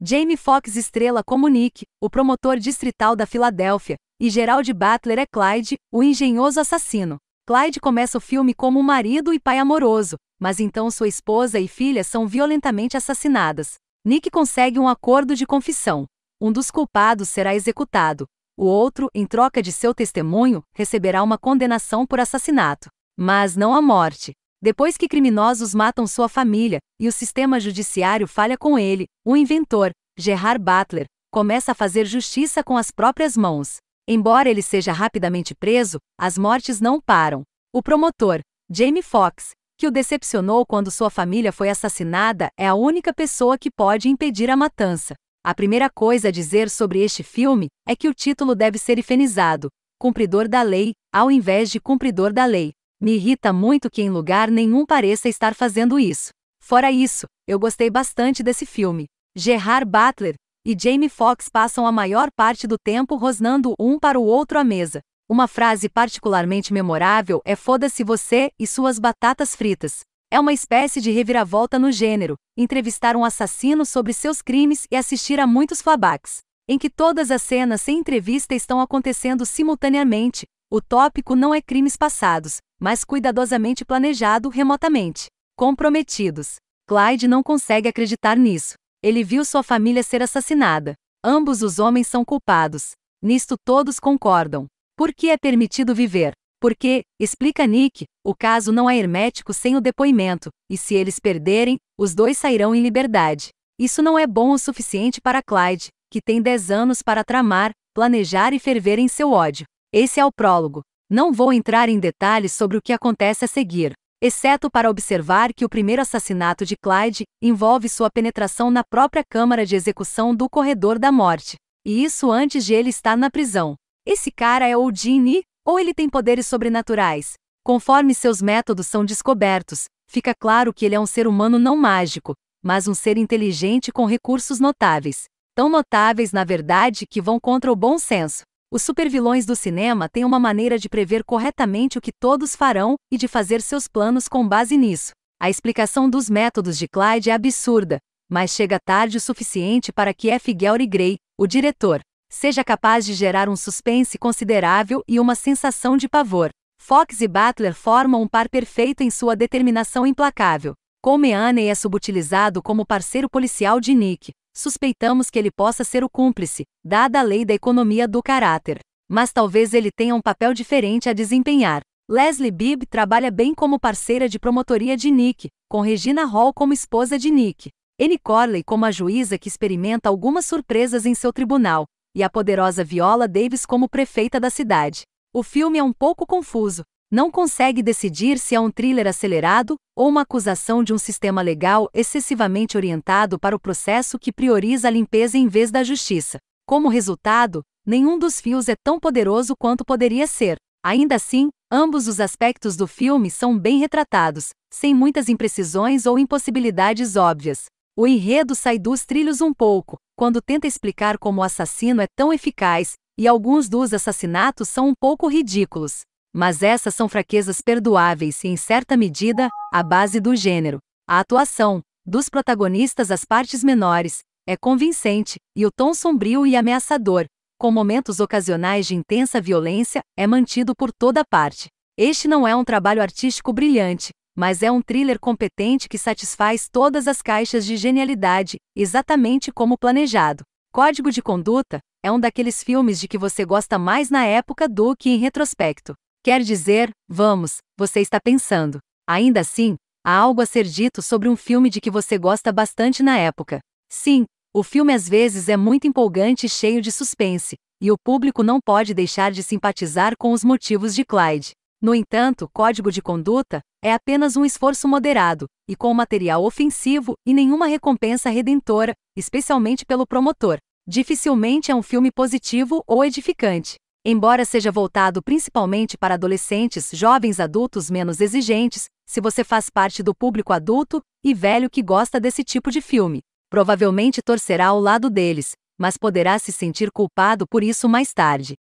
Jamie Foxx estrela como Nick, o promotor distrital da Filadélfia, e Gerald Butler é Clyde, o engenhoso assassino. Clyde começa o filme como um marido e pai amoroso, mas então sua esposa e filha são violentamente assassinadas. Nick consegue um acordo de confissão. Um dos culpados será executado. O outro, em troca de seu testemunho, receberá uma condenação por assassinato, mas não a morte. Depois que criminosos matam sua família e o sistema judiciário falha com ele, o inventor, Gerard Butler, começa a fazer justiça com as próprias mãos. Embora ele seja rapidamente preso, as mortes não param. O promotor, Jamie Foxx, que o decepcionou quando sua família foi assassinada, é a única pessoa que pode impedir a matança. A primeira coisa a dizer sobre este filme é que o título deve ser ifenizado, Cumpridor da Lei, ao invés de Cumpridor da Lei. Me irrita muito que em lugar nenhum pareça estar fazendo isso. Fora isso, eu gostei bastante desse filme. Gerard Butler e Jamie Foxx passam a maior parte do tempo rosnando um para o outro à mesa. Uma frase particularmente memorável é Foda-se você e suas batatas fritas. É uma espécie de reviravolta no gênero, entrevistar um assassino sobre seus crimes e assistir a muitos flabacks, em que todas as cenas sem entrevista estão acontecendo simultaneamente. O tópico não é crimes passados, mas cuidadosamente planejado remotamente. Comprometidos. Clyde não consegue acreditar nisso. Ele viu sua família ser assassinada. Ambos os homens são culpados. Nisto todos concordam. Por que é permitido viver? Porque, explica Nick, o caso não é hermético sem o depoimento, e se eles perderem, os dois sairão em liberdade. Isso não é bom o suficiente para Clyde, que tem 10 anos para tramar, planejar e ferver em seu ódio. Esse é o prólogo. Não vou entrar em detalhes sobre o que acontece a seguir, exceto para observar que o primeiro assassinato de Clyde envolve sua penetração na própria câmara de execução do corredor da morte, e isso antes de ele estar na prisão. Esse cara é ou Genie, ou ele tem poderes sobrenaturais. Conforme seus métodos são descobertos, fica claro que ele é um ser humano não mágico, mas um ser inteligente com recursos notáveis. Tão notáveis, na verdade, que vão contra o bom senso. Os supervilões do cinema têm uma maneira de prever corretamente o que todos farão e de fazer seus planos com base nisso. A explicação dos métodos de Clyde é absurda, mas chega tarde o suficiente para que F. Gary Gray, o diretor, seja capaz de gerar um suspense considerável e uma sensação de pavor. Fox e Butler formam um par perfeito em sua determinação implacável. Colmeaney é subutilizado como parceiro policial de Nick, suspeitamos que ele possa ser o cúmplice, dada a lei da economia do caráter. Mas talvez ele tenha um papel diferente a desempenhar. Leslie Bibb trabalha bem como parceira de promotoria de Nick, com Regina Hall como esposa de Nick, Annie Corley como a juíza que experimenta algumas surpresas em seu tribunal, e a poderosa Viola Davis como prefeita da cidade. O filme é um pouco confuso, não consegue decidir se é um thriller acelerado ou uma acusação de um sistema legal excessivamente orientado para o processo que prioriza a limpeza em vez da justiça. Como resultado, nenhum dos fios é tão poderoso quanto poderia ser. Ainda assim, ambos os aspectos do filme são bem retratados, sem muitas imprecisões ou impossibilidades óbvias. O enredo sai dos trilhos um pouco, quando tenta explicar como o assassino é tão eficaz, e alguns dos assassinatos são um pouco ridículos. Mas essas são fraquezas perdoáveis e, em certa medida, a base do gênero. A atuação, dos protagonistas às partes menores, é convincente, e o tom sombrio e ameaçador, com momentos ocasionais de intensa violência, é mantido por toda parte. Este não é um trabalho artístico brilhante, mas é um thriller competente que satisfaz todas as caixas de genialidade, exatamente como planejado. Código de Conduta é um daqueles filmes de que você gosta mais na época do que em retrospecto. Quer dizer, vamos, você está pensando. Ainda assim, há algo a ser dito sobre um filme de que você gosta bastante na época. Sim, o filme às vezes é muito empolgante e cheio de suspense, e o público não pode deixar de simpatizar com os motivos de Clyde. No entanto, código de conduta é apenas um esforço moderado, e com material ofensivo e nenhuma recompensa redentora, especialmente pelo promotor. Dificilmente é um filme positivo ou edificante. Embora seja voltado principalmente para adolescentes, jovens adultos menos exigentes, se você faz parte do público adulto e velho que gosta desse tipo de filme, provavelmente torcerá ao lado deles, mas poderá se sentir culpado por isso mais tarde.